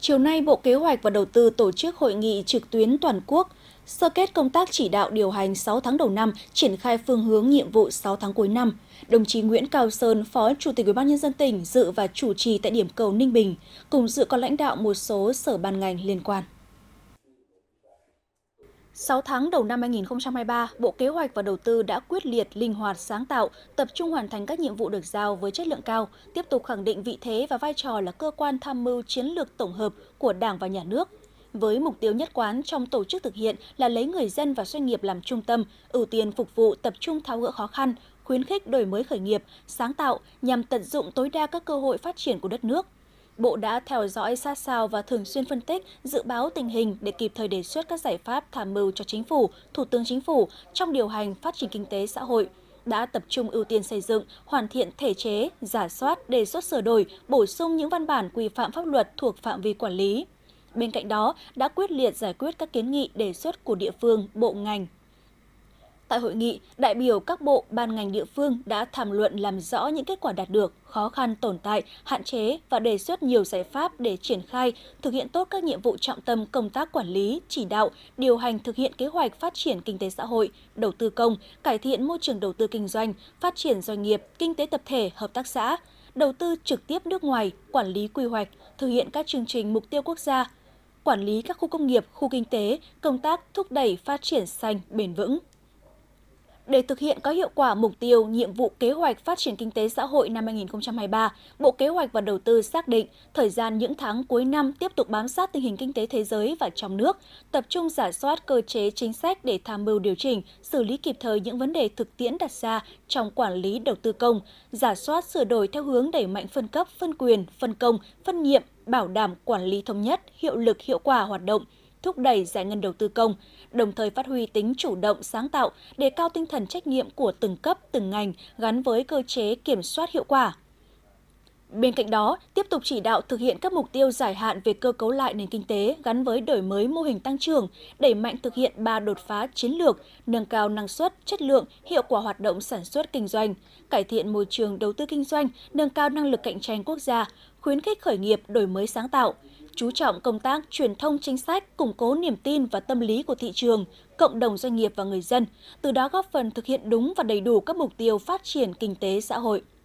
Chiều nay, Bộ Kế hoạch và Đầu tư tổ chức hội nghị trực tuyến toàn quốc sơ kết công tác chỉ đạo điều hành 6 tháng đầu năm, triển khai phương hướng nhiệm vụ 6 tháng cuối năm. Đồng chí Nguyễn Cao Sơn, Phó Chủ tịch Ủy ban nhân dân tỉnh dự và chủ trì tại điểm cầu Ninh Bình, cùng dự có lãnh đạo một số sở ban ngành liên quan. 6 tháng đầu năm 2023, Bộ Kế hoạch và Đầu tư đã quyết liệt, linh hoạt, sáng tạo, tập trung hoàn thành các nhiệm vụ được giao với chất lượng cao, tiếp tục khẳng định vị thế và vai trò là cơ quan tham mưu chiến lược tổng hợp của Đảng và Nhà nước. Với mục tiêu nhất quán trong tổ chức thực hiện là lấy người dân và doanh nghiệp làm trung tâm, ưu tiên phục vụ tập trung tháo gỡ khó khăn, khuyến khích đổi mới khởi nghiệp, sáng tạo nhằm tận dụng tối đa các cơ hội phát triển của đất nước – Bộ đã theo dõi sát sao và thường xuyên phân tích, dự báo tình hình để kịp thời đề xuất các giải pháp tham mưu cho Chính phủ, Thủ tướng Chính phủ trong điều hành phát triển kinh tế xã hội đã tập trung ưu tiên xây dựng, hoàn thiện thể chế, giả soát, đề xuất sửa đổi, bổ sung những văn bản quy phạm pháp luật thuộc phạm vi quản lý. Bên cạnh đó, đã quyết liệt giải quyết các kiến nghị đề xuất của địa phương, bộ ngành, Tại hội nghị, đại biểu các bộ, ban ngành địa phương đã thảo luận làm rõ những kết quả đạt được, khó khăn tồn tại, hạn chế và đề xuất nhiều giải pháp để triển khai, thực hiện tốt các nhiệm vụ trọng tâm công tác quản lý, chỉ đạo, điều hành thực hiện kế hoạch phát triển kinh tế xã hội, đầu tư công, cải thiện môi trường đầu tư kinh doanh, phát triển doanh nghiệp, kinh tế tập thể, hợp tác xã, đầu tư trực tiếp nước ngoài, quản lý quy hoạch, thực hiện các chương trình mục tiêu quốc gia, quản lý các khu công nghiệp, khu kinh tế, công tác thúc đẩy phát triển xanh bền vững. Để thực hiện có hiệu quả mục tiêu, nhiệm vụ kế hoạch phát triển kinh tế xã hội năm 2023, Bộ Kế hoạch và Đầu tư xác định thời gian những tháng cuối năm tiếp tục bám sát tình hình kinh tế thế giới và trong nước, tập trung giả soát cơ chế chính sách để tham mưu điều chỉnh, xử lý kịp thời những vấn đề thực tiễn đặt ra trong quản lý đầu tư công, giả soát sửa đổi theo hướng đẩy mạnh phân cấp, phân quyền, phân công, phân nhiệm, bảo đảm quản lý thống nhất, hiệu lực hiệu quả hoạt động thúc đẩy giải ngân đầu tư công, đồng thời phát huy tính chủ động sáng tạo, đề cao tinh thần trách nhiệm của từng cấp, từng ngành gắn với cơ chế kiểm soát hiệu quả. Bên cạnh đó, tiếp tục chỉ đạo thực hiện các mục tiêu dài hạn về cơ cấu lại nền kinh tế gắn với đổi mới mô hình tăng trưởng, đẩy mạnh thực hiện ba đột phá chiến lược, nâng cao năng suất, chất lượng, hiệu quả hoạt động sản xuất kinh doanh, cải thiện môi trường đầu tư kinh doanh, nâng cao năng lực cạnh tranh quốc gia, khuyến khích khởi nghiệp, đổi mới sáng tạo, chú trọng công tác truyền thông chính sách, củng cố niềm tin và tâm lý của thị trường, cộng đồng doanh nghiệp và người dân, từ đó góp phần thực hiện đúng và đầy đủ các mục tiêu phát triển kinh tế xã hội.